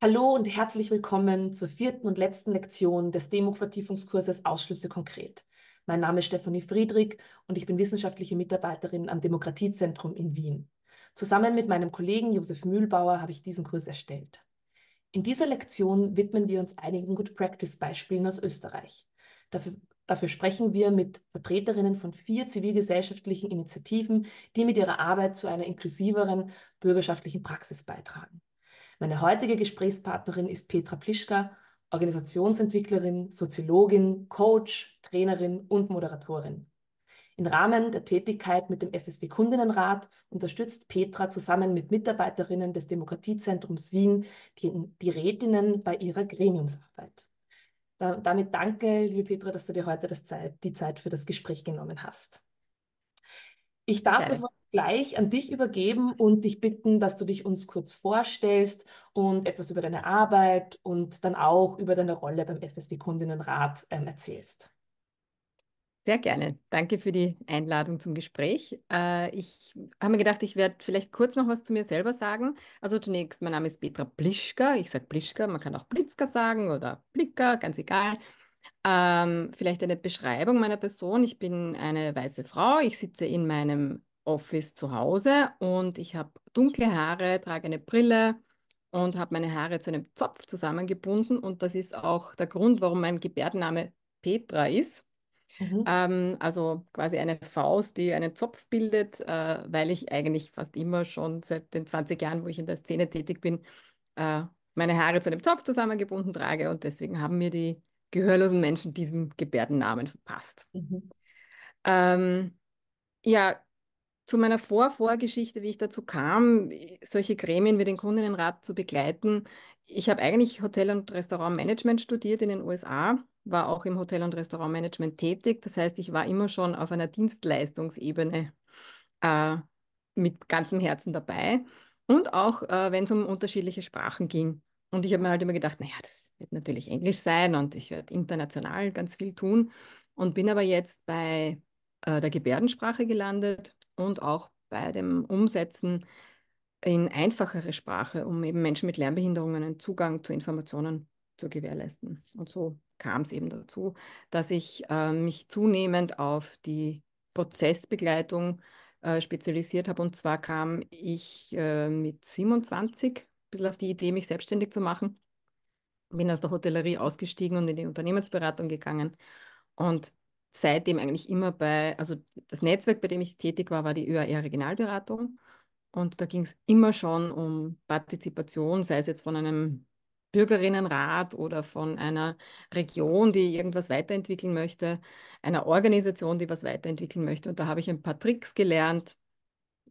Hallo und herzlich willkommen zur vierten und letzten Lektion des demo Ausschlüsse konkret. Mein Name ist Stefanie Friedrich und ich bin wissenschaftliche Mitarbeiterin am Demokratiezentrum in Wien. Zusammen mit meinem Kollegen Josef Mühlbauer habe ich diesen Kurs erstellt. In dieser Lektion widmen wir uns einigen Good-Practice-Beispielen aus Österreich. Dafür, dafür sprechen wir mit Vertreterinnen von vier zivilgesellschaftlichen Initiativen, die mit ihrer Arbeit zu einer inklusiveren bürgerschaftlichen Praxis beitragen. Meine heutige Gesprächspartnerin ist Petra Plischka, Organisationsentwicklerin, Soziologin, Coach, Trainerin und Moderatorin. Im Rahmen der Tätigkeit mit dem FSW Kundinnenrat unterstützt Petra zusammen mit Mitarbeiterinnen des Demokratiezentrums Wien die, die Rätinnen bei ihrer Gremiumsarbeit. Da, damit danke, liebe Petra, dass du dir heute Zeit, die Zeit für das Gespräch genommen hast. Ich darf okay. das gleich an dich übergeben und dich bitten, dass du dich uns kurz vorstellst und etwas über deine Arbeit und dann auch über deine Rolle beim FSW Kundinnenrat ähm, erzählst. Sehr gerne. Danke für die Einladung zum Gespräch. Äh, ich habe mir gedacht, ich werde vielleicht kurz noch was zu mir selber sagen. Also zunächst, mein Name ist Petra Blischka. Ich sage Blischka, man kann auch Blitzka sagen oder Blicker, ganz egal. Ähm, vielleicht eine Beschreibung meiner Person. Ich bin eine weiße Frau. Ich sitze in meinem Office zu Hause und ich habe dunkle Haare, trage eine Brille und habe meine Haare zu einem Zopf zusammengebunden. Und das ist auch der Grund, warum mein Gebärdenname Petra ist. Mhm. Ähm, also quasi eine Faust, die einen Zopf bildet, äh, weil ich eigentlich fast immer schon seit den 20 Jahren, wo ich in der Szene tätig bin, äh, meine Haare zu einem Zopf zusammengebunden trage. Und deswegen haben mir die gehörlosen Menschen diesen Gebärdennamen verpasst. Mhm. Ähm, ja, zu meiner Vorvorgeschichte, wie ich dazu kam, solche Gremien wie den Kundinnenrat zu begleiten. Ich habe eigentlich Hotel- und Restaurantmanagement studiert in den USA, war auch im Hotel- und Restaurantmanagement tätig. Das heißt, ich war immer schon auf einer Dienstleistungsebene äh, mit ganzem Herzen dabei. Und auch, äh, wenn es um unterschiedliche Sprachen ging. Und ich habe mir halt immer gedacht, naja, das wird natürlich Englisch sein und ich werde international ganz viel tun und bin aber jetzt bei äh, der Gebärdensprache gelandet und auch bei dem Umsetzen in einfachere Sprache, um eben Menschen mit Lernbehinderungen einen Zugang zu Informationen zu gewährleisten. Und so kam es eben dazu, dass ich äh, mich zunehmend auf die Prozessbegleitung äh, spezialisiert habe. Und zwar kam ich äh, mit 27 ein bisschen auf die Idee, mich selbstständig zu machen bin aus der Hotellerie ausgestiegen und in die Unternehmensberatung gegangen und seitdem eigentlich immer bei, also das Netzwerk, bei dem ich tätig war, war die ÖAR Regionalberatung und da ging es immer schon um Partizipation, sei es jetzt von einem Bürgerinnenrat oder von einer Region, die irgendwas weiterentwickeln möchte, einer Organisation, die was weiterentwickeln möchte. Und da habe ich ein paar Tricks gelernt.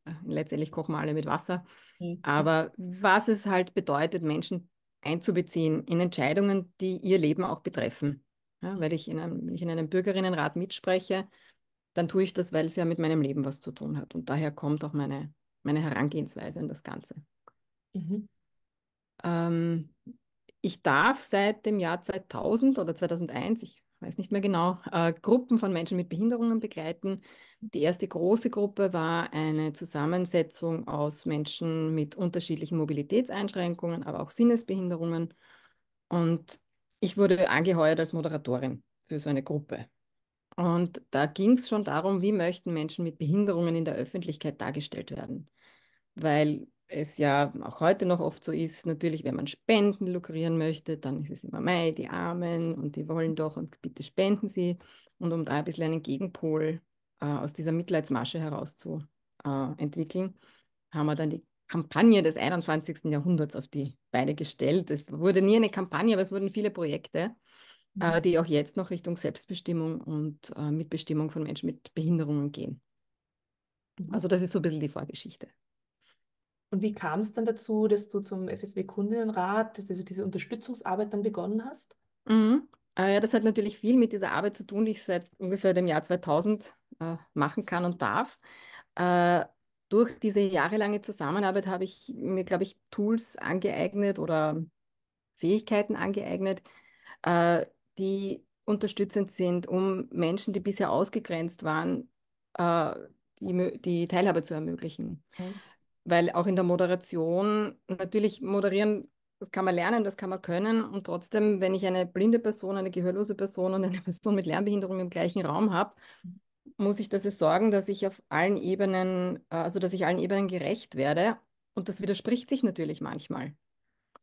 Äh, letztendlich kochen wir alle mit Wasser. Mhm. Aber was es halt bedeutet, Menschen einzubeziehen in Entscheidungen, die ihr Leben auch betreffen. Ja, weil ich in einem, wenn ich in einem Bürgerinnenrat mitspreche, dann tue ich das, weil es ja mit meinem Leben was zu tun hat. Und daher kommt auch meine, meine Herangehensweise an das Ganze. Mhm. Ähm, ich darf seit dem Jahr 2000 oder 2001, ich weiß nicht mehr genau, äh, Gruppen von Menschen mit Behinderungen begleiten, die erste große Gruppe war eine Zusammensetzung aus Menschen mit unterschiedlichen Mobilitätseinschränkungen, aber auch Sinnesbehinderungen. Und ich wurde angeheuert als Moderatorin für so eine Gruppe. Und da ging es schon darum, wie möchten Menschen mit Behinderungen in der Öffentlichkeit dargestellt werden. Weil es ja auch heute noch oft so ist, natürlich, wenn man Spenden lukrieren möchte, dann ist es immer Mai, die Armen und die wollen doch und bitte spenden sie. Und um da ein bisschen einen Gegenpol äh, aus dieser Mitleidsmasche heraus zu äh, entwickeln, haben wir dann die Kampagne des 21. Jahrhunderts auf die Beine gestellt. Es wurde nie eine Kampagne, aber es wurden viele Projekte, äh, mhm. äh, die auch jetzt noch Richtung Selbstbestimmung und äh, Mitbestimmung von Menschen mit Behinderungen gehen. Mhm. Also das ist so ein bisschen die Vorgeschichte. Und wie kam es dann dazu, dass du zum FSW Kundinnenrat, dass du diese Unterstützungsarbeit dann begonnen hast? Mhm. Äh, ja, das hat natürlich viel mit dieser Arbeit zu tun, die ich seit ungefähr dem Jahr 2000 äh, machen kann und darf. Äh, durch diese jahrelange Zusammenarbeit habe ich mir, glaube ich, Tools angeeignet oder Fähigkeiten angeeignet, äh, die unterstützend sind, um Menschen, die bisher ausgegrenzt waren, äh, die, die Teilhabe zu ermöglichen. Okay. Mhm. Weil auch in der Moderation, natürlich moderieren das kann man lernen, das kann man können. Und trotzdem, wenn ich eine blinde Person, eine gehörlose Person und eine Person mit Lernbehinderung im gleichen Raum habe, muss ich dafür sorgen, dass ich auf allen Ebenen, äh, also dass ich allen Ebenen gerecht werde. Und das widerspricht sich natürlich manchmal.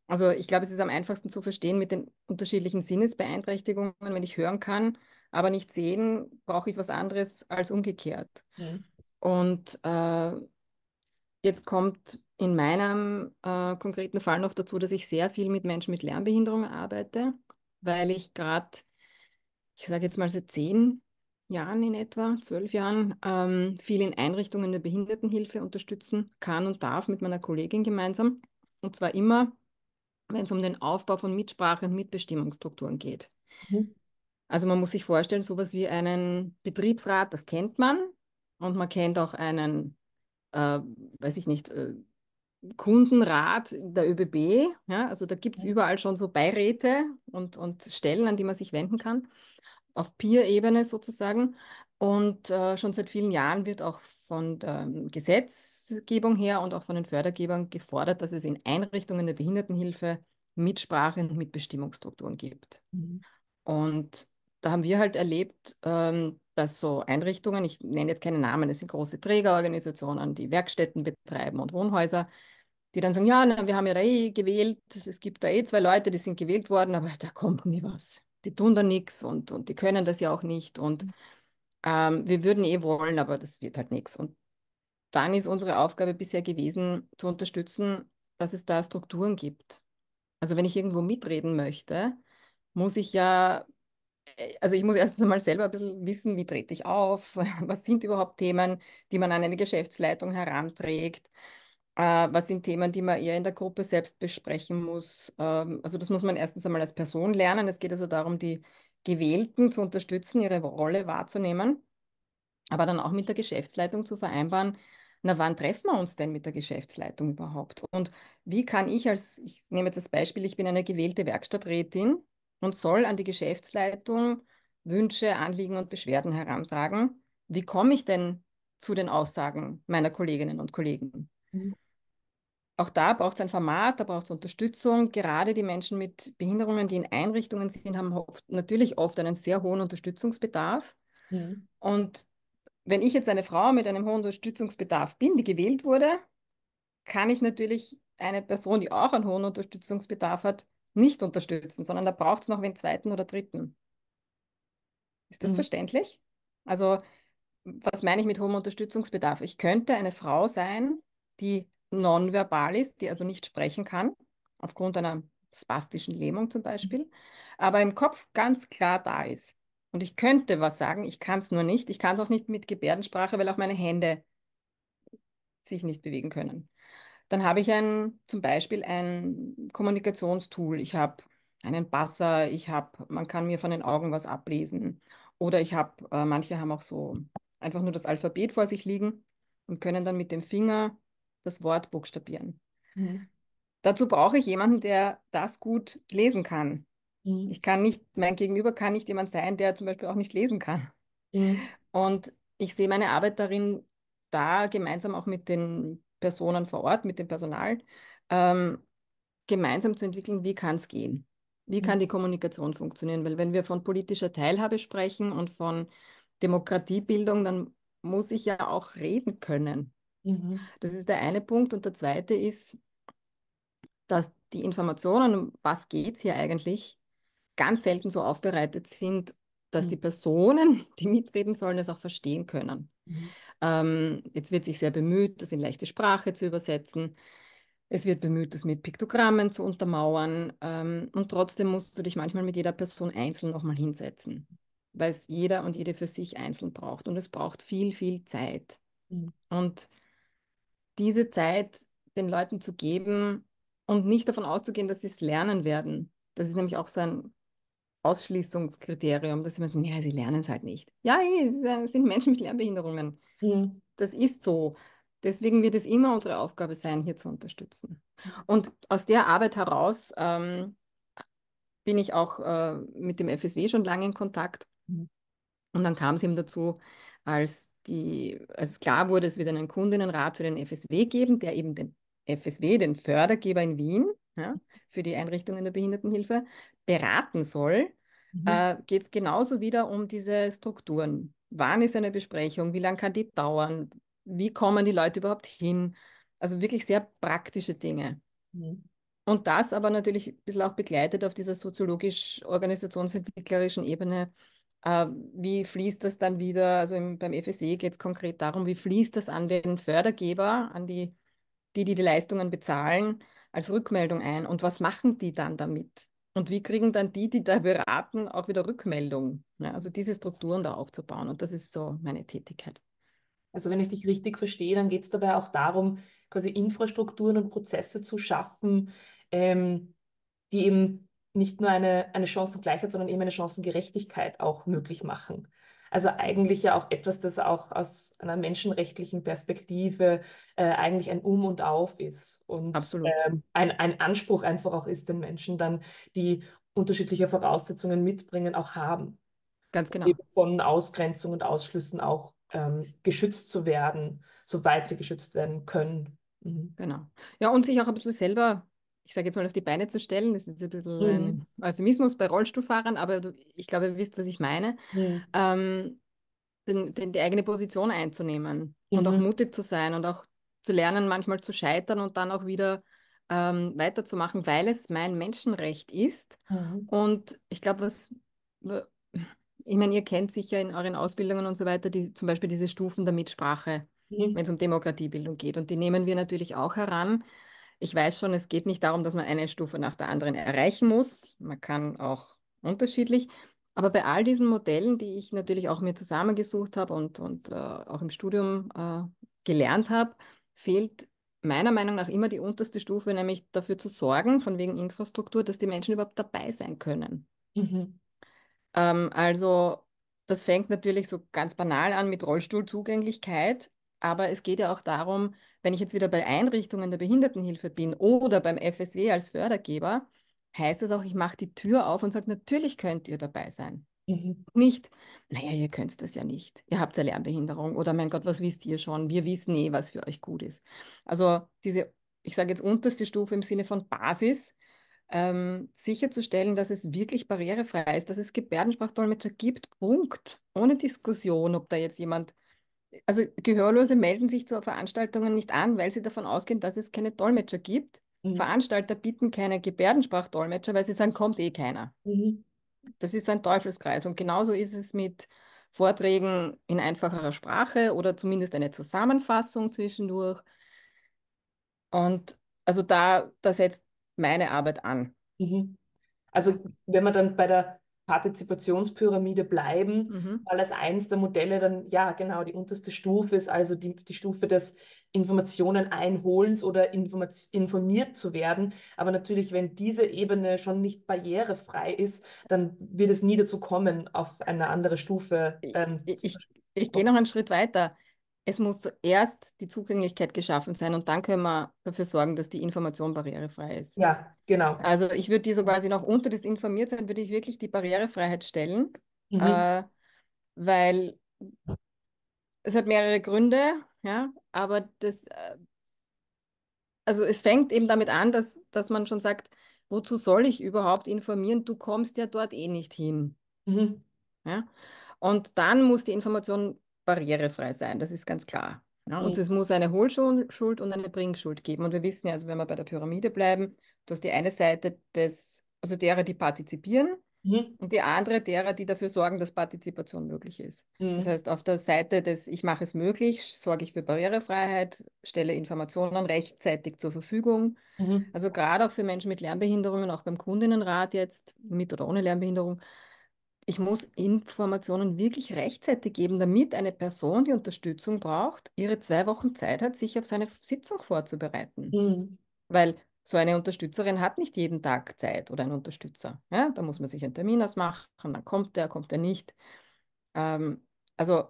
Also ich glaube, es ist am einfachsten zu verstehen mit den unterschiedlichen Sinnesbeeinträchtigungen, wenn ich hören kann, aber nicht sehen, brauche ich was anderes als umgekehrt. Mhm. Und äh, jetzt kommt in meinem äh, konkreten Fall noch dazu, dass ich sehr viel mit Menschen mit Lernbehinderungen arbeite, weil ich gerade, ich sage jetzt mal seit zehn Jahren in etwa, zwölf Jahren, ähm, viel in Einrichtungen der Behindertenhilfe unterstützen kann und darf mit meiner Kollegin gemeinsam. Und zwar immer, wenn es um den Aufbau von Mitsprache- und Mitbestimmungsstrukturen geht. Mhm. Also man muss sich vorstellen, sowas wie einen Betriebsrat, das kennt man. Und man kennt auch einen, äh, weiß ich nicht, äh, Kundenrat der ÖBB. Ja, also da gibt es überall schon so Beiräte und, und Stellen, an die man sich wenden kann, auf Peer-Ebene sozusagen. Und äh, schon seit vielen Jahren wird auch von der ähm, Gesetzgebung her und auch von den Fördergebern gefordert, dass es in Einrichtungen der Behindertenhilfe Mitsprache und Mitbestimmungsstrukturen gibt. Mhm. Und da haben wir halt erlebt, ähm, dass so Einrichtungen, ich nenne jetzt keine Namen, es sind große Trägerorganisationen, die Werkstätten betreiben und Wohnhäuser, die dann sagen, ja, na, wir haben ja eh gewählt, es gibt da eh zwei Leute, die sind gewählt worden, aber da kommt nie was. Die tun da nichts und, und die können das ja auch nicht und mhm. ähm, wir würden eh wollen, aber das wird halt nichts. Und dann ist unsere Aufgabe bisher gewesen, zu unterstützen, dass es da Strukturen gibt. Also wenn ich irgendwo mitreden möchte, muss ich ja, äh, also ich muss erstens einmal selber ein bisschen wissen, wie trete ich auf, was sind überhaupt Themen, die man an eine Geschäftsleitung heranträgt. Äh, was sind Themen, die man eher in der Gruppe selbst besprechen muss? Ähm, also das muss man erstens einmal als Person lernen. Es geht also darum, die Gewählten zu unterstützen, ihre Rolle wahrzunehmen, aber dann auch mit der Geschäftsleitung zu vereinbaren, na wann treffen wir uns denn mit der Geschäftsleitung überhaupt? Und wie kann ich als, ich nehme jetzt das Beispiel, ich bin eine gewählte Werkstatträtin und soll an die Geschäftsleitung Wünsche, Anliegen und Beschwerden herantragen. Wie komme ich denn zu den Aussagen meiner Kolleginnen und Kollegen? Mhm auch da braucht es ein Format, da braucht es Unterstützung. Gerade die Menschen mit Behinderungen, die in Einrichtungen sind, haben oft, natürlich oft einen sehr hohen Unterstützungsbedarf. Mhm. Und wenn ich jetzt eine Frau mit einem hohen Unterstützungsbedarf bin, die gewählt wurde, kann ich natürlich eine Person, die auch einen hohen Unterstützungsbedarf hat, nicht unterstützen, sondern da braucht es noch einen zweiten oder dritten. Ist das mhm. verständlich? Also, was meine ich mit hohem Unterstützungsbedarf? Ich könnte eine Frau sein, die nonverbal ist, die also nicht sprechen kann, aufgrund einer spastischen Lähmung zum Beispiel, aber im Kopf ganz klar da ist. Und ich könnte was sagen, ich kann es nur nicht. Ich kann es auch nicht mit Gebärdensprache, weil auch meine Hände sich nicht bewegen können. Dann habe ich ein, zum Beispiel ein Kommunikationstool. Ich habe einen Basser, ich habe, man kann mir von den Augen was ablesen. Oder ich habe, äh, manche haben auch so einfach nur das Alphabet vor sich liegen und können dann mit dem Finger das Wort buchstabieren. Mhm. Dazu brauche ich jemanden, der das gut lesen kann. Mhm. Ich kann nicht, mein Gegenüber kann nicht jemand sein, der zum Beispiel auch nicht lesen kann. Mhm. Und ich sehe meine Arbeit darin, da gemeinsam auch mit den Personen vor Ort, mit dem Personal, ähm, gemeinsam zu entwickeln, wie kann es gehen? Wie mhm. kann die Kommunikation funktionieren? Weil wenn wir von politischer Teilhabe sprechen und von Demokratiebildung, dann muss ich ja auch reden können. Mhm. Das ist der eine Punkt. Und der zweite ist, dass die Informationen, um was geht es hier eigentlich, ganz selten so aufbereitet sind, dass mhm. die Personen, die mitreden sollen, es auch verstehen können. Mhm. Ähm, jetzt wird sich sehr bemüht, das in leichte Sprache zu übersetzen. Es wird bemüht, das mit Piktogrammen zu untermauern. Ähm, und trotzdem musst du dich manchmal mit jeder Person einzeln nochmal hinsetzen, weil es jeder und jede für sich einzeln braucht. Und es braucht viel, viel Zeit. Mhm. Und diese Zeit den Leuten zu geben und nicht davon auszugehen, dass sie es lernen werden. Das ist nämlich auch so ein Ausschließungskriterium, dass immer sagen, ja, sie lernen es halt nicht. Ja, eh, es sind Menschen mit Lernbehinderungen. Mhm. Das ist so. Deswegen wird es immer unsere Aufgabe sein, hier zu unterstützen. Und aus der Arbeit heraus ähm, bin ich auch äh, mit dem FSW schon lange in Kontakt. Mhm. Und dann kam es eben dazu, als die, als klar wurde, es wird einen Kundinnenrat für den FSW geben, der eben den FSW, den Fördergeber in Wien ja, für die Einrichtungen der Behindertenhilfe, beraten soll, mhm. äh, geht es genauso wieder um diese Strukturen. Wann ist eine Besprechung? Wie lange kann die dauern? Wie kommen die Leute überhaupt hin? Also wirklich sehr praktische Dinge. Mhm. Und das aber natürlich ein bisschen auch begleitet auf dieser soziologisch-organisationsentwicklerischen Ebene äh, wie fließt das dann wieder, also im, beim FSE geht es konkret darum, wie fließt das an den Fördergeber, an die, die, die die Leistungen bezahlen, als Rückmeldung ein und was machen die dann damit? Und wie kriegen dann die, die da beraten, auch wieder Rückmeldung? Ja, ne? also diese Strukturen da aufzubauen und das ist so meine Tätigkeit. Also wenn ich dich richtig verstehe, dann geht es dabei auch darum, quasi Infrastrukturen und Prozesse zu schaffen, ähm, die eben nicht nur eine, eine Chancengleichheit, sondern eben eine Chancengerechtigkeit auch möglich machen. Also eigentlich ja auch etwas, das auch aus einer menschenrechtlichen Perspektive äh, eigentlich ein Um und Auf ist und ähm, ein, ein Anspruch einfach auch ist, den Menschen dann, die unterschiedliche Voraussetzungen mitbringen, auch haben. Ganz genau. von Ausgrenzung und Ausschlüssen auch ähm, geschützt zu werden, soweit sie geschützt werden können. Mhm. Genau. Ja, und sich auch ein bisschen selber ich sage jetzt mal, auf die Beine zu stellen. Das ist ein bisschen mhm. ein Euphemismus bei Rollstuhlfahrern, aber ich glaube, ihr wisst, was ich meine. Mhm. Ähm, den, den, die eigene Position einzunehmen mhm. und auch mhm. mutig zu sein und auch zu lernen, manchmal zu scheitern und dann auch wieder ähm, weiterzumachen, weil es mein Menschenrecht ist. Und ich glaube, was, ich meine, ihr kennt sicher in euren Ausbildungen und so weiter die, zum Beispiel diese Stufen der Mitsprache, mhm. wenn es um Demokratiebildung geht. Und die nehmen wir natürlich auch heran ich weiß schon, es geht nicht darum, dass man eine Stufe nach der anderen erreichen muss. Man kann auch unterschiedlich. Aber bei all diesen Modellen, die ich natürlich auch mir zusammengesucht habe und, und äh, auch im Studium äh, gelernt habe, fehlt meiner Meinung nach immer die unterste Stufe, nämlich dafür zu sorgen, von wegen Infrastruktur, dass die Menschen überhaupt dabei sein können. Mhm. Ähm, also das fängt natürlich so ganz banal an mit Rollstuhlzugänglichkeit aber es geht ja auch darum, wenn ich jetzt wieder bei Einrichtungen der Behindertenhilfe bin oder beim FSW e als Fördergeber, heißt das auch, ich mache die Tür auf und sage, natürlich könnt ihr dabei sein. Mhm. Nicht, naja, ihr könnt das ja nicht. Ihr habt eine Lernbehinderung oder mein Gott, was wisst ihr schon? Wir wissen eh, was für euch gut ist. Also diese, ich sage jetzt unterste Stufe im Sinne von Basis, ähm, sicherzustellen, dass es wirklich barrierefrei ist, dass es Gebärdensprachdolmetscher gibt, Punkt. Ohne Diskussion, ob da jetzt jemand also Gehörlose melden sich zu Veranstaltungen nicht an, weil sie davon ausgehen, dass es keine Dolmetscher gibt. Mhm. Veranstalter bieten keine Gebärdensprachdolmetscher, weil sie sagen, kommt eh keiner. Mhm. Das ist ein Teufelskreis. Und genauso ist es mit Vorträgen in einfacherer Sprache oder zumindest eine Zusammenfassung zwischendurch. Und also da, da setzt meine Arbeit an. Mhm. Also wenn man dann bei der Partizipationspyramide bleiben, mhm. weil das eins der Modelle dann, ja, genau, die unterste Stufe ist also die, die Stufe des Informationen einholens oder informiert zu werden. Aber natürlich, wenn diese Ebene schon nicht barrierefrei ist, dann wird es nie dazu kommen, auf eine andere Stufe. Ähm, ich, ich, ich gehe noch einen Schritt weiter es muss zuerst die Zugänglichkeit geschaffen sein und dann können wir dafür sorgen, dass die Information barrierefrei ist. Ja, genau. Also ich würde die so quasi noch unter das Informiertsein, würde ich wirklich die Barrierefreiheit stellen, mhm. äh, weil es hat mehrere Gründe, ja, aber das, äh, also es fängt eben damit an, dass, dass man schon sagt, wozu soll ich überhaupt informieren? Du kommst ja dort eh nicht hin. Mhm. Ja? Und dann muss die Information barrierefrei sein, das ist ganz klar. Ja, ne? und mhm. es muss eine Hohlschuld und eine Bringschuld geben. Und wir wissen ja, also wenn wir bei der Pyramide bleiben, dass die eine Seite des, also derer, die partizipieren, mhm. und die andere derer, die dafür sorgen, dass Partizipation möglich ist. Mhm. Das heißt, auf der Seite des Ich mache es möglich, sorge ich für Barrierefreiheit, stelle Informationen rechtzeitig zur Verfügung. Mhm. Also gerade auch für Menschen mit Lernbehinderungen, auch beim Kundinnenrat jetzt, mit oder ohne Lernbehinderung, ich muss Informationen wirklich rechtzeitig geben, damit eine Person, die Unterstützung braucht, ihre zwei Wochen Zeit hat, sich auf seine Sitzung vorzubereiten. Mhm. Weil so eine Unterstützerin hat nicht jeden Tag Zeit oder ein Unterstützer. Ja? Da muss man sich einen Termin ausmachen, dann kommt der, kommt der nicht. Ähm, also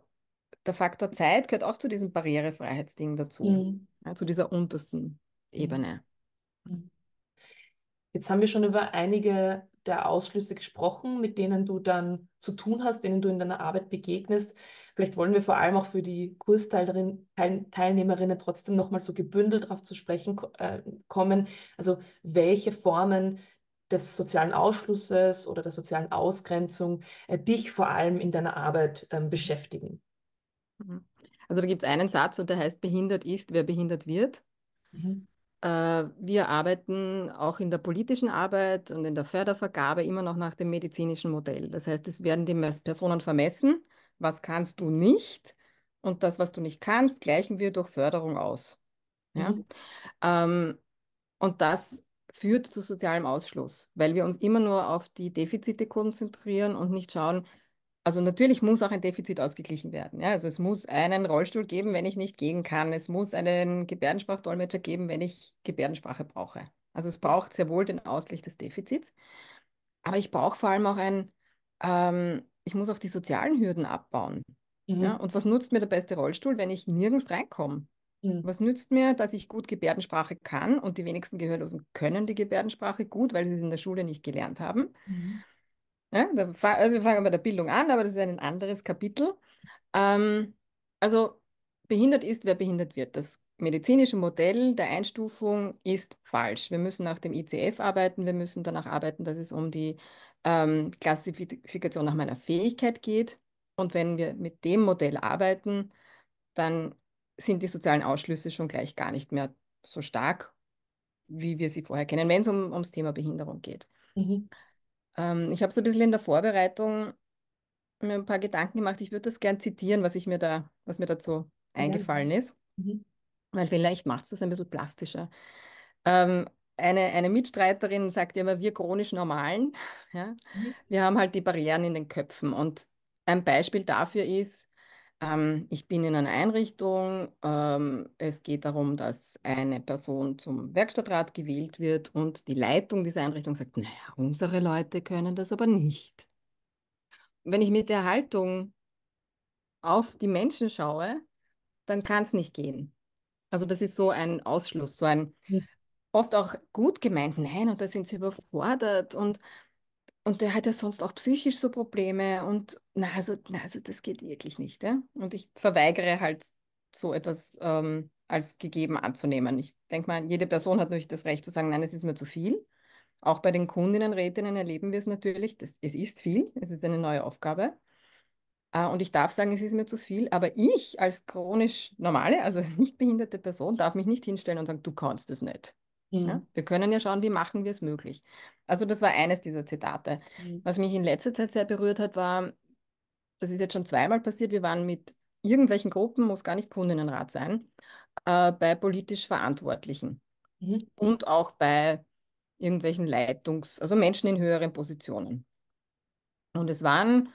der Faktor Zeit gehört auch zu diesem Barrierefreiheitsding dazu, mhm. ja, zu dieser untersten hm. Ebene. Mhm. Jetzt haben wir schon über einige der Ausschlüsse gesprochen, mit denen du dann zu tun hast, denen du in deiner Arbeit begegnest. Vielleicht wollen wir vor allem auch für die Kursteilnehmerinnen trotzdem nochmal so gebündelt darauf zu sprechen äh, kommen. Also welche Formen des sozialen Ausschlusses oder der sozialen Ausgrenzung äh, dich vor allem in deiner Arbeit äh, beschäftigen. Mhm. Also da gibt es einen Satz und der heißt, behindert ist, wer behindert wird. Mhm. Äh, wir arbeiten auch in der politischen Arbeit und in der Fördervergabe immer noch nach dem medizinischen Modell. Das heißt, es werden die Personen vermessen, was kannst du nicht und das, was du nicht kannst, gleichen wir durch Förderung aus. Ja? Mhm. Ähm, und das führt zu sozialem Ausschluss, weil wir uns immer nur auf die Defizite konzentrieren und nicht schauen, also natürlich muss auch ein Defizit ausgeglichen werden. Ja? Also es muss einen Rollstuhl geben, wenn ich nicht gehen kann. Es muss einen Gebärdensprachdolmetscher geben, wenn ich Gebärdensprache brauche. Also es braucht sehr wohl den Ausgleich des Defizits. Aber ich brauche vor allem auch ein, ähm, ich muss auch die sozialen Hürden abbauen. Mhm. Ja? Und was nutzt mir der beste Rollstuhl, wenn ich nirgends reinkomme? Mhm. Was nützt mir, dass ich gut Gebärdensprache kann und die wenigsten Gehörlosen können die Gebärdensprache gut, weil sie es in der Schule nicht gelernt haben? Mhm ja, ne? also wir fangen bei der Bildung an, aber das ist ein anderes Kapitel. Ähm, also behindert ist, wer behindert wird. Das medizinische Modell der Einstufung ist falsch. Wir müssen nach dem ICF arbeiten, wir müssen danach arbeiten, dass es um die ähm, Klassifikation nach meiner Fähigkeit geht. Und wenn wir mit dem Modell arbeiten, dann sind die sozialen Ausschlüsse schon gleich gar nicht mehr so stark, wie wir sie vorher kennen, wenn es um, ums Thema Behinderung geht. Mhm. Ähm, ich habe so ein bisschen in der Vorbereitung mir ein paar Gedanken gemacht. Ich würde das gern zitieren, was ich mir da, was mir dazu eingefallen ist. Mhm. Weil vielleicht macht es das ein bisschen plastischer. Ähm, eine, eine Mitstreiterin sagt ja immer, wir chronisch Normalen, ja, mhm. wir haben halt die Barrieren in den Köpfen. Und ein Beispiel dafür ist, ähm, ich bin in einer Einrichtung. Ähm, es geht darum, dass eine Person zum Werkstattrat gewählt wird und die Leitung dieser Einrichtung sagt, naja, unsere Leute können das aber nicht. Wenn ich mit der Haltung auf die Menschen schaue, dann kann es nicht gehen. Also das ist so ein Ausschluss, so ein oft auch gut gemeint, nein, und da sind sie überfordert und und der hat ja sonst auch psychisch so Probleme und na, also, na, also das geht wirklich nicht. Ja? Und ich verweigere halt so etwas ähm, als gegeben anzunehmen. Ich denke mal, jede Person hat natürlich das Recht zu sagen, nein, es ist mir zu viel. Auch bei den Kundinnen, Rätinnen erleben wir es natürlich, das, es ist viel, es ist eine neue Aufgabe. Äh, und ich darf sagen, es ist mir zu viel, aber ich als chronisch normale, also als nicht behinderte Person, darf mich nicht hinstellen und sagen, du kannst es nicht. Mhm. Ja? Wir können ja schauen, wie machen wir es möglich. Also das war eines dieser Zitate. Mhm. Was mich in letzter Zeit sehr berührt hat, war, das ist jetzt schon zweimal passiert, wir waren mit irgendwelchen Gruppen, muss gar nicht Kundinnenrat sein, äh, bei politisch Verantwortlichen mhm. und auch bei irgendwelchen Leitungs-, also Menschen in höheren Positionen. Und es waren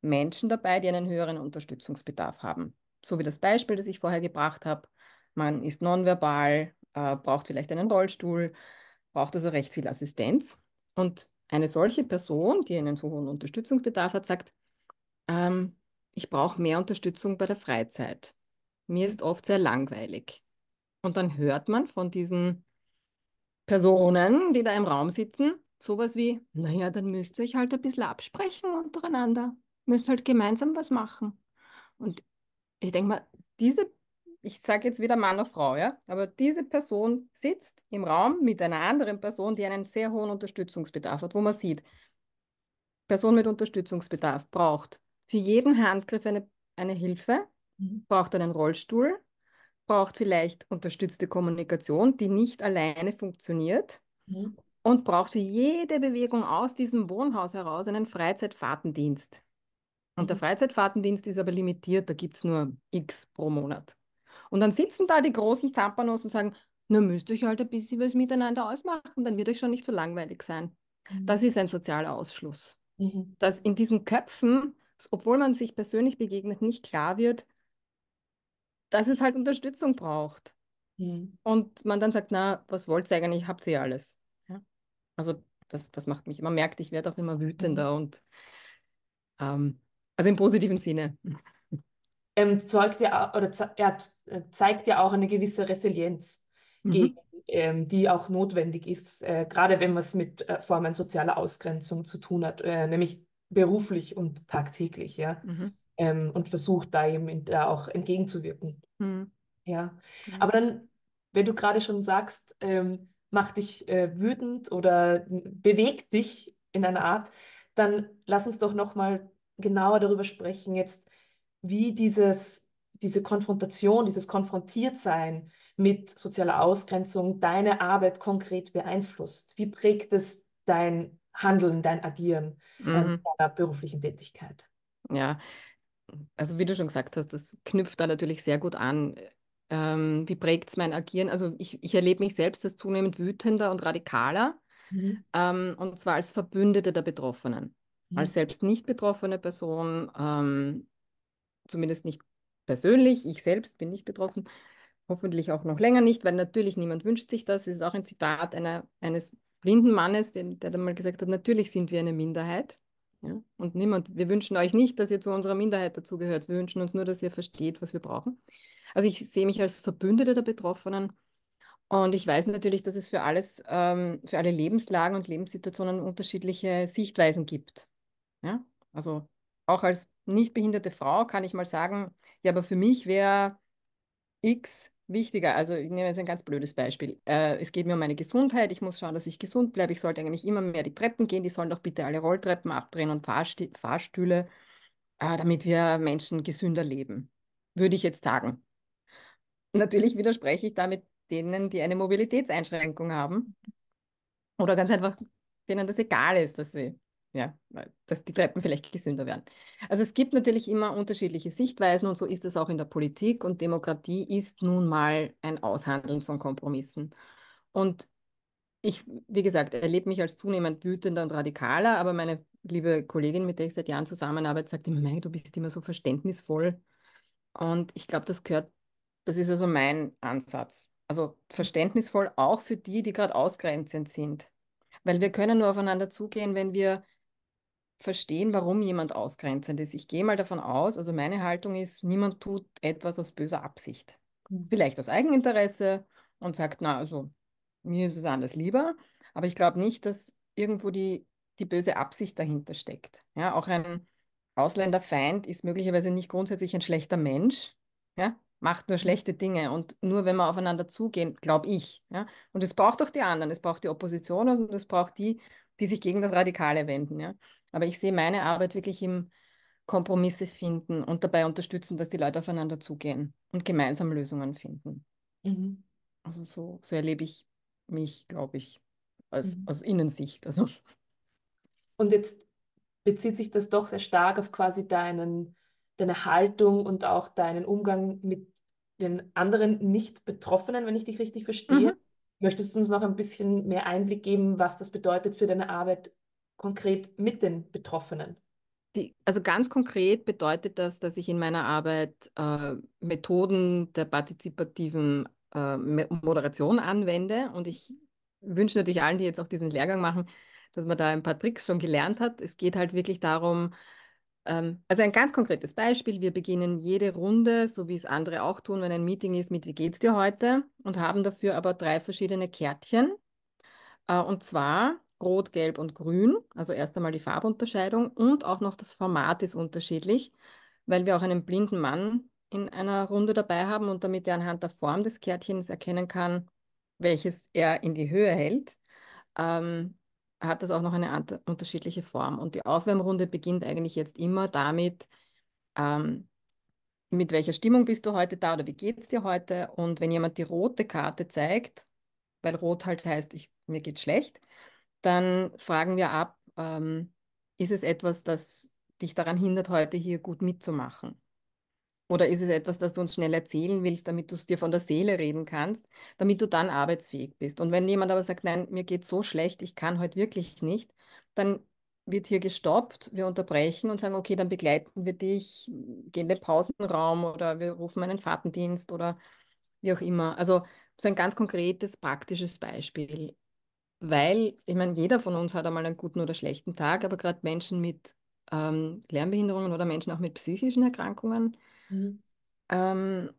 Menschen dabei, die einen höheren Unterstützungsbedarf haben. So wie das Beispiel, das ich vorher gebracht habe. Man ist nonverbal, äh, braucht vielleicht einen Rollstuhl, braucht also recht viel Assistenz. Und eine solche Person, die einen so hohen Unterstützungsbedarf hat, sagt, ähm, ich brauche mehr Unterstützung bei der Freizeit. Mir ist oft sehr langweilig. Und dann hört man von diesen Personen, die da im Raum sitzen, sowas wie, naja, dann müsst ihr euch halt ein bisschen absprechen untereinander. Müsst halt gemeinsam was machen. Und ich denke mal, diese ich sage jetzt wieder Mann oder Frau, ja, aber diese Person sitzt im Raum mit einer anderen Person, die einen sehr hohen Unterstützungsbedarf hat, wo man sieht, Person mit Unterstützungsbedarf braucht für jeden Handgriff eine, eine Hilfe, mhm. braucht einen Rollstuhl, braucht vielleicht unterstützte Kommunikation, die nicht alleine funktioniert mhm. und braucht für jede Bewegung aus diesem Wohnhaus heraus einen Freizeitfahrtendienst. Und mhm. der Freizeitfahrtendienst ist aber limitiert, da gibt es nur X pro Monat. Und dann sitzen da die großen Zampanos und sagen, na müsst ihr euch halt ein bisschen was miteinander ausmachen, dann wird euch schon nicht so langweilig sein. Mhm. Das ist ein sozialer Ausschluss. Mhm. Dass in diesen Köpfen, obwohl man sich persönlich begegnet, nicht klar wird, dass es halt Unterstützung braucht. Mhm. Und man dann sagt, na, was wollt ihr eigentlich, habt ihr ja alles. Also das, das macht mich, man merkt, ich werde auch immer wütender mhm. und ähm, also im positiven Sinne ähm, zeugt ja, oder ze ja, äh, zeigt ja auch eine gewisse Resilienz, mhm. gegen, ähm, die auch notwendig ist, äh, gerade wenn man es mit äh, Formen sozialer Ausgrenzung zu tun hat, äh, nämlich beruflich und tagtäglich, ja. Mhm. Ähm, und versucht da eben da auch entgegenzuwirken. Mhm. Ja. Mhm. Aber dann, wenn du gerade schon sagst, ähm, mach dich äh, wütend oder bewegt dich in einer Art, dann lass uns doch nochmal genauer darüber sprechen, jetzt wie dieses, diese Konfrontation, dieses Konfrontiertsein mit sozialer Ausgrenzung deine Arbeit konkret beeinflusst. Wie prägt es dein Handeln, dein Agieren äh, mhm. deiner beruflichen Tätigkeit? Ja, also wie du schon gesagt hast, das knüpft da natürlich sehr gut an. Ähm, wie prägt es mein Agieren? Also ich, ich erlebe mich selbst als zunehmend wütender und radikaler. Mhm. Ähm, und zwar als Verbündete der Betroffenen. Mhm. Als selbst nicht betroffene Person ähm, zumindest nicht persönlich, ich selbst bin nicht betroffen, hoffentlich auch noch länger nicht, weil natürlich niemand wünscht sich das. Es ist auch ein Zitat einer, eines blinden Mannes, der, der dann mal gesagt hat, natürlich sind wir eine Minderheit. Ja? Und niemand, wir wünschen euch nicht, dass ihr zu unserer Minderheit dazugehört. Wir wünschen uns nur, dass ihr versteht, was wir brauchen. Also ich sehe mich als Verbündete der Betroffenen. Und ich weiß natürlich, dass es für alles, ähm, für alle Lebenslagen und Lebenssituationen unterschiedliche Sichtweisen gibt. Ja? Also auch als nicht behinderte Frau kann ich mal sagen, ja, aber für mich wäre X wichtiger. Also ich nehme jetzt ein ganz blödes Beispiel. Äh, es geht mir um meine Gesundheit. Ich muss schauen, dass ich gesund bleibe. Ich sollte eigentlich immer mehr die Treppen gehen. Die sollen doch bitte alle Rolltreppen abdrehen und Fahrstü Fahrstühle, äh, damit wir Menschen gesünder leben. Würde ich jetzt sagen. Natürlich widerspreche ich damit denen, die eine Mobilitätseinschränkung haben. Oder ganz einfach denen das egal ist, dass sie ja, äh, dass die Treppen vielleicht gesünder werden. Also es gibt natürlich immer unterschiedliche Sichtweisen und so ist es auch in der Politik und Demokratie ist nun mal ein Aushandeln von Kompromissen. Und ich, wie gesagt, erlebe mich als zunehmend wütender und radikaler, aber meine liebe Kollegin, mit der ich seit Jahren zusammenarbeite, sagt immer, Mei, du bist immer so verständnisvoll. Und ich glaube, das gehört, das ist also mein Ansatz. Also verständnisvoll auch für die, die gerade ausgrenzend sind. Weil wir können nur aufeinander zugehen, wenn wir verstehen, warum jemand ausgrenzend ist. Ich gehe mal davon aus, also meine Haltung ist, niemand tut etwas aus böser Absicht. Hm. Vielleicht aus Eigeninteresse und sagt, na, also mir ist es anders lieber, aber ich glaube nicht, dass irgendwo die, die böse Absicht dahinter steckt. Ja, auch ein Ausländerfeind ist möglicherweise nicht grundsätzlich ein schlechter Mensch, ja, macht nur schlechte Dinge und nur wenn wir aufeinander zugehen, glaube ich. Ja, und es braucht auch die anderen, es braucht die Opposition und es braucht die, die sich gegen das Radikale wenden. Ja. Aber ich sehe meine Arbeit wirklich im Kompromisse finden und dabei unterstützen, dass die Leute aufeinander zugehen und gemeinsam Lösungen finden. Mhm. Also so, so erlebe ich mich, glaube ich, als, mhm. aus Innensicht. Also. Und jetzt bezieht sich das doch sehr stark auf quasi deinen, deine Haltung und auch deinen Umgang mit den anderen Nicht-Betroffenen, wenn ich dich richtig verstehe. Mhm. Möchtest du uns noch ein bisschen mehr Einblick geben, was das bedeutet für deine Arbeit konkret mit den Betroffenen? Die, also ganz konkret bedeutet das, dass ich in meiner Arbeit äh, Methoden der partizipativen äh, Moderation anwende und ich wünsche natürlich allen, die jetzt auch diesen Lehrgang machen, dass man da ein paar Tricks schon gelernt hat. Es geht halt wirklich darum, ähm, also ein ganz konkretes Beispiel, wir beginnen jede Runde, so wie es andere auch tun, wenn ein Meeting ist, mit Wie geht's dir heute? und haben dafür aber drei verschiedene Kärtchen. Äh, und zwar Rot, Gelb und Grün. Also erst einmal die Farbunterscheidung und auch noch das Format ist unterschiedlich, weil wir auch einen blinden Mann in einer Runde dabei haben und damit er anhand der Form des Kärtchens erkennen kann, welches er in die Höhe hält, ähm, hat das auch noch eine unterschiedliche Form. Und die Aufwärmrunde beginnt eigentlich jetzt immer damit, ähm, mit welcher Stimmung bist du heute da oder wie geht es dir heute? Und wenn jemand die rote Karte zeigt, weil rot halt heißt, ich, mir geht's schlecht, dann fragen wir ab, ähm, ist es etwas, das dich daran hindert, heute hier gut mitzumachen? Oder ist es etwas, das du uns schnell erzählen willst, damit du es dir von der Seele reden kannst, damit du dann arbeitsfähig bist? Und wenn jemand aber sagt, nein, mir geht so schlecht, ich kann heute wirklich nicht, dann wird hier gestoppt, wir unterbrechen und sagen, okay, dann begleiten wir dich, gehen in den Pausenraum oder wir rufen einen Fahrtendienst oder wie auch immer. Also so ein ganz konkretes, praktisches Beispiel weil, ich meine, jeder von uns hat einmal einen guten oder schlechten Tag, aber gerade Menschen mit ähm, Lernbehinderungen oder Menschen auch mit psychischen Erkrankungen mhm. ähm,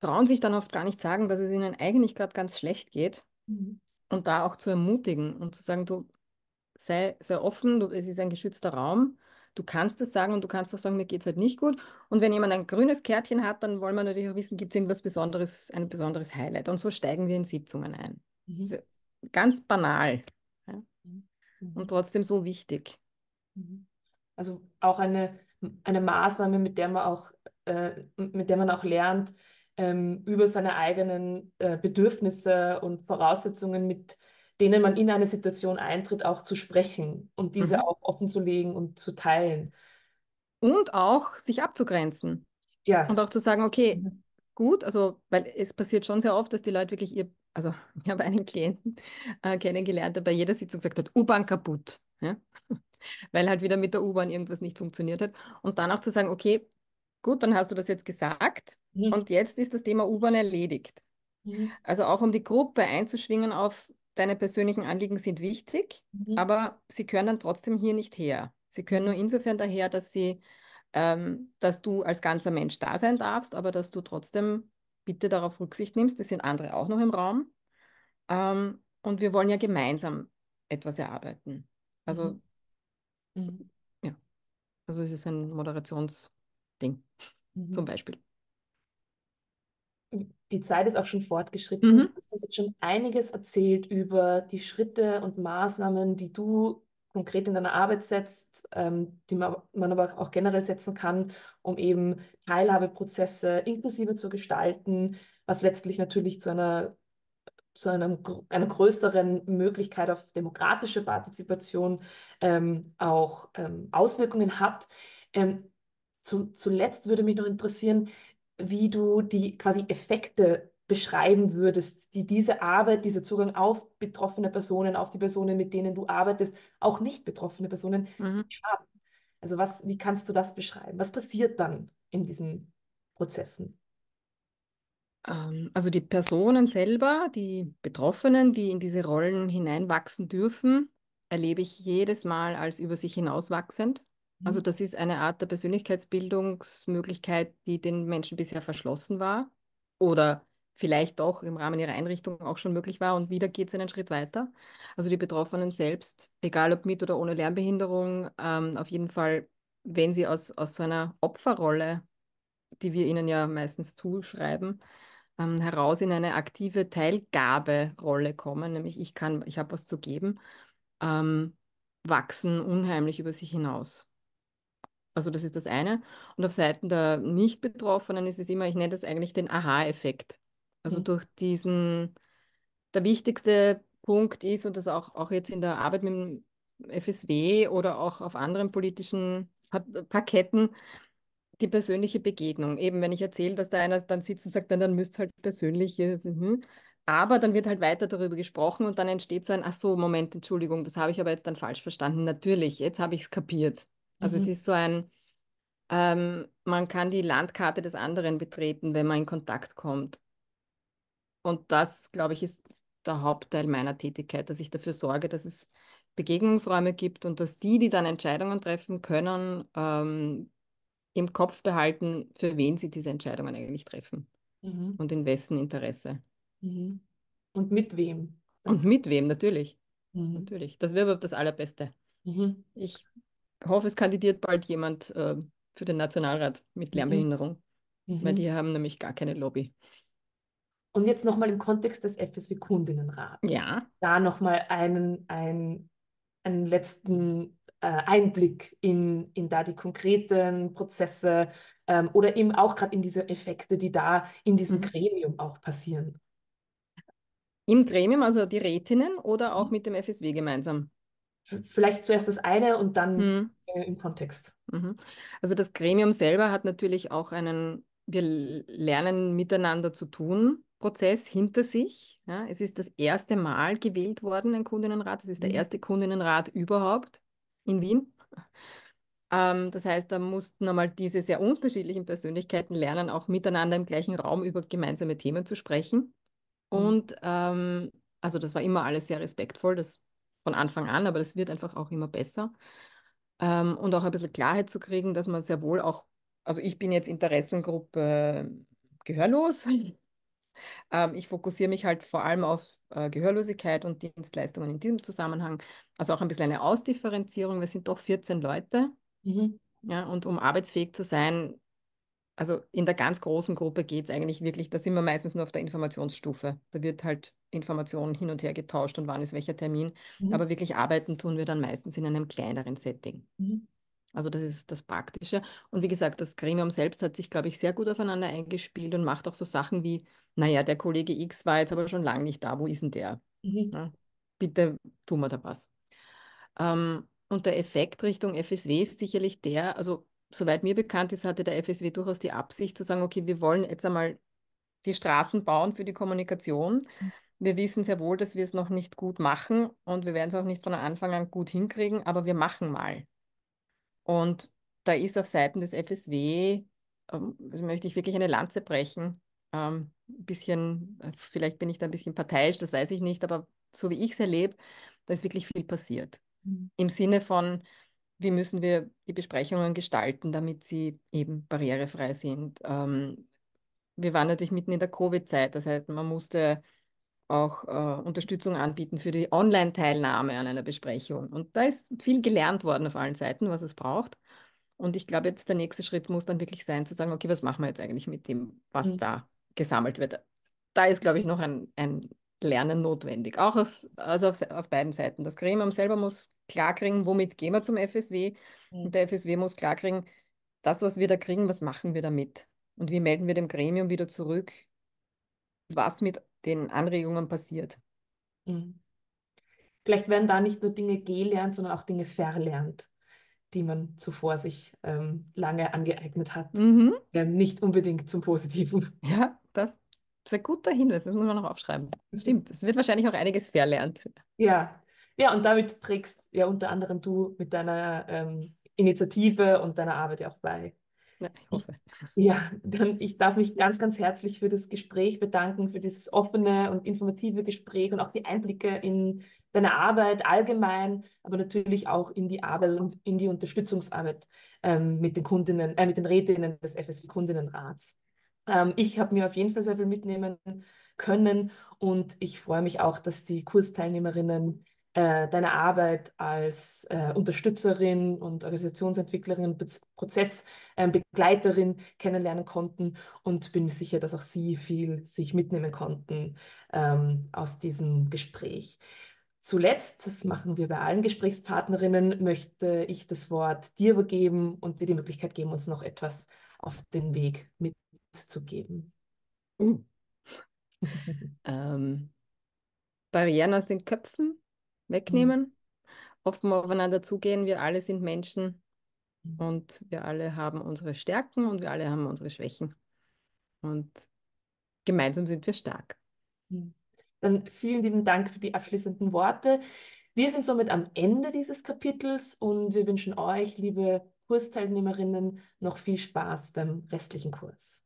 trauen sich dann oft gar nicht sagen, dass es ihnen eigentlich gerade ganz schlecht geht mhm. und da auch zu ermutigen und zu sagen, du sei, sei offen, du, es ist ein geschützter Raum. Du kannst es sagen und du kannst auch sagen, mir geht es halt nicht gut. Und wenn jemand ein grünes Kärtchen hat, dann wollen wir natürlich auch wissen, gibt es irgendwas Besonderes, ein besonderes Highlight. Und so steigen wir in Sitzungen ein. Mhm ganz banal ja? Mhm. Mhm. und trotzdem so wichtig. Mhm. Also auch eine, eine Maßnahme, mit der man auch, äh, mit der man auch lernt, ähm, über seine eigenen äh, Bedürfnisse und Voraussetzungen, mit denen man in eine Situation eintritt, auch zu sprechen und diese mhm. auch offen zu legen und zu teilen. Und auch sich abzugrenzen. Ja. Und auch zu sagen, okay, gut, also, weil es passiert schon sehr oft, dass die Leute wirklich ihr also ich habe einen Klienten äh, kennengelernt, der bei jeder Sitzung gesagt hat, U-Bahn kaputt. Ja? Weil halt wieder mit der U-Bahn irgendwas nicht funktioniert hat. Und dann auch zu sagen, okay, gut, dann hast du das jetzt gesagt mhm. und jetzt ist das Thema U-Bahn erledigt. Mhm. Also auch um die Gruppe einzuschwingen auf deine persönlichen Anliegen sind wichtig, mhm. aber sie können dann trotzdem hier nicht her. Sie können nur insofern daher, dass sie, ähm, dass du als ganzer Mensch da sein darfst, aber dass du trotzdem bitte darauf Rücksicht nimmst. Es sind andere auch noch im Raum. Ähm, und wir wollen ja gemeinsam etwas erarbeiten. Also, mhm. mhm. ja. Also, es ist ein Moderationsding, mhm. zum Beispiel. Die Zeit ist auch schon fortgeschritten. Mhm. Du hast uns jetzt schon einiges erzählt über die Schritte und Maßnahmen, die du konkret in deiner Arbeit setzt, ähm, die man, man aber auch generell setzen kann, um eben Teilhabeprozesse inklusiver zu gestalten, was letztlich natürlich zu einer zu einem, einer größeren Möglichkeit auf demokratische Partizipation ähm, auch ähm, Auswirkungen hat. Ähm, zu, zuletzt würde mich noch interessieren, wie du die quasi Effekte beschreiben würdest, die diese Arbeit, dieser Zugang auf betroffene Personen, auf die Personen, mit denen du arbeitest, auch nicht betroffene Personen mhm. haben? Also was, wie kannst du das beschreiben? Was passiert dann in diesen Prozessen? Ähm, also die Personen selber, die Betroffenen, die in diese Rollen hineinwachsen dürfen, erlebe ich jedes Mal als über sich hinauswachsend. Mhm. Also das ist eine Art der Persönlichkeitsbildungsmöglichkeit, die den Menschen bisher verschlossen war oder vielleicht doch im Rahmen ihrer Einrichtung auch schon möglich war. Und wieder geht es einen Schritt weiter. Also die Betroffenen selbst, egal ob mit oder ohne Lernbehinderung, ähm, auf jeden Fall, wenn sie aus, aus so einer Opferrolle, die wir ihnen ja meistens zuschreiben, ähm, heraus in eine aktive Teilgaberolle kommen, nämlich ich kann, ich habe was zu geben, ähm, wachsen unheimlich über sich hinaus. Also das ist das eine. Und auf Seiten der Nicht-Betroffenen ist es immer, ich nenne das eigentlich den Aha-Effekt. Also mhm. durch diesen, der wichtigste Punkt ist, und das auch, auch jetzt in der Arbeit mit dem FSW oder auch auf anderen politischen Parketten, die persönliche Begegnung. Eben, wenn ich erzähle, dass da einer dann sitzt und sagt, dann, dann müsst halt persönliche. Äh, mhm. Aber dann wird halt weiter darüber gesprochen und dann entsteht so ein, ach so, Moment, Entschuldigung, das habe ich aber jetzt dann falsch verstanden. Natürlich, jetzt habe ich es kapiert. Also mhm. es ist so ein, ähm, man kann die Landkarte des anderen betreten, wenn man in Kontakt kommt. Und das, glaube ich, ist der Hauptteil meiner Tätigkeit, dass ich dafür sorge, dass es Begegnungsräume gibt und dass die, die dann Entscheidungen treffen können, ähm, im Kopf behalten, für wen sie diese Entscheidungen eigentlich treffen mhm. und in wessen Interesse. Mhm. Und mit wem? Und mit wem, natürlich. Mhm. Natürlich. Das wäre überhaupt das Allerbeste. Mhm. Ich hoffe, es kandidiert bald jemand äh, für den Nationalrat mit mhm. Lernbehinderung, weil mhm. die haben nämlich gar keine Lobby. Und jetzt nochmal im Kontext des FSW-Kundinnenrats. Ja. Da nochmal einen, einen, einen letzten äh, Einblick in, in da die konkreten Prozesse ähm, oder eben auch gerade in diese Effekte, die da in diesem mhm. Gremium auch passieren. Im Gremium, also die Rätinnen oder auch mhm. mit dem FSW gemeinsam? vielleicht zuerst das eine und dann mhm. äh, im Kontext. Mhm. Also das Gremium selber hat natürlich auch einen, wir lernen miteinander zu tun. Prozess hinter sich. Ja, es ist das erste Mal gewählt worden, ein Kundinnenrat. Es ist der mhm. erste Kundinnenrat überhaupt in Wien. Ähm, das heißt, da mussten einmal diese sehr unterschiedlichen Persönlichkeiten lernen, auch miteinander im gleichen Raum über gemeinsame Themen zu sprechen. Mhm. Und ähm, also das war immer alles sehr respektvoll, das von Anfang an, aber das wird einfach auch immer besser. Ähm, und auch ein bisschen Klarheit zu kriegen, dass man sehr wohl auch, also ich bin jetzt Interessengruppe gehörlos, ähm, ich fokussiere mich halt vor allem auf äh, Gehörlosigkeit und Dienstleistungen in diesem Zusammenhang. Also auch ein bisschen eine Ausdifferenzierung. Wir sind doch 14 Leute. Mhm. Ja, und um arbeitsfähig zu sein, also in der ganz großen Gruppe geht es eigentlich wirklich, da sind wir meistens nur auf der Informationsstufe. Da wird halt Informationen hin und her getauscht und wann ist welcher Termin. Mhm. Aber wirklich arbeiten tun wir dann meistens in einem kleineren Setting. Mhm. Also das ist das Praktische. Und wie gesagt, das Gremium selbst hat sich, glaube ich, sehr gut aufeinander eingespielt und macht auch so Sachen wie, naja, der Kollege X war jetzt aber schon lange nicht da, wo ist denn der? Mhm. Ja, bitte tun wir da was. Ähm, und der Effekt Richtung FSW ist sicherlich der, also soweit mir bekannt ist, hatte der FSW durchaus die Absicht zu sagen, okay, wir wollen jetzt einmal die Straßen bauen für die Kommunikation. Mhm. Wir wissen sehr wohl, dass wir es noch nicht gut machen und wir werden es auch nicht von Anfang an gut hinkriegen, aber wir machen mal. Und da ist auf Seiten des FSW, ähm, also möchte ich wirklich eine Lanze brechen. Ähm, bisschen, äh, vielleicht bin ich da ein bisschen parteiisch, das weiß ich nicht, aber so wie ich es erlebe, da ist wirklich viel passiert. Mhm. Im Sinne von, wie müssen wir die Besprechungen gestalten, damit sie eben barrierefrei sind. Ähm, wir waren natürlich mitten in der Covid-Zeit, das heißt, man musste auch äh, Unterstützung anbieten für die Online-Teilnahme an einer Besprechung. Und da ist viel gelernt worden auf allen Seiten, was es braucht. Und ich glaube, jetzt der nächste Schritt muss dann wirklich sein, zu sagen, okay, was machen wir jetzt eigentlich mit dem, was mhm. da gesammelt wird. Da ist, glaube ich, noch ein, ein Lernen notwendig, auch aus, also auf, auf beiden Seiten. Das Gremium selber muss klarkriegen, womit gehen wir zum FSW. Mhm. Und der FSW muss klarkriegen, das, was wir da kriegen, was machen wir damit? Und wie melden wir dem Gremium wieder zurück, was mit den Anregungen passiert. Mhm. Vielleicht werden da nicht nur Dinge gelernt, sondern auch Dinge verlernt, die man zuvor sich ähm, lange angeeignet hat. Mhm. Ähm, nicht unbedingt zum Positiven. Ja, das ist ein guter Hinweis, das muss man noch aufschreiben. Mhm. Stimmt, es wird wahrscheinlich auch einiges verlernt. Ja, ja, und damit trägst ja unter anderem du mit deiner ähm, Initiative und deiner Arbeit ja auch bei. Ja, dann ich darf mich ganz, ganz herzlich für das Gespräch bedanken, für dieses offene und informative Gespräch und auch die Einblicke in deine Arbeit allgemein, aber natürlich auch in die Arbeit und in die Unterstützungsarbeit ähm, mit den Kundinnen, äh, mit den Rätinnen des FSW Kundinnenrats. Ähm, ich habe mir auf jeden Fall sehr viel mitnehmen können und ich freue mich auch, dass die Kursteilnehmerinnen äh, deine Arbeit als äh, Unterstützerin und Organisationsentwicklerin, Be Prozessbegleiterin ähm, kennenlernen konnten und bin sicher, dass auch Sie viel sich mitnehmen konnten ähm, aus diesem Gespräch. Zuletzt, das machen wir bei allen Gesprächspartnerinnen, möchte ich das Wort dir übergeben und dir die Möglichkeit geben, uns noch etwas auf den Weg mitzugeben. Uh. ähm, Barrieren aus den Köpfen Mhm. wegnehmen. Mhm. Offen aufeinander zugehen, wir alle sind Menschen mhm. und wir alle haben unsere Stärken und wir alle haben unsere Schwächen. Und gemeinsam sind wir stark. Mhm. Dann vielen lieben Dank für die abschließenden Worte. Wir sind somit am Ende dieses Kapitels und wir wünschen euch, liebe Kursteilnehmerinnen, noch viel Spaß beim restlichen Kurs.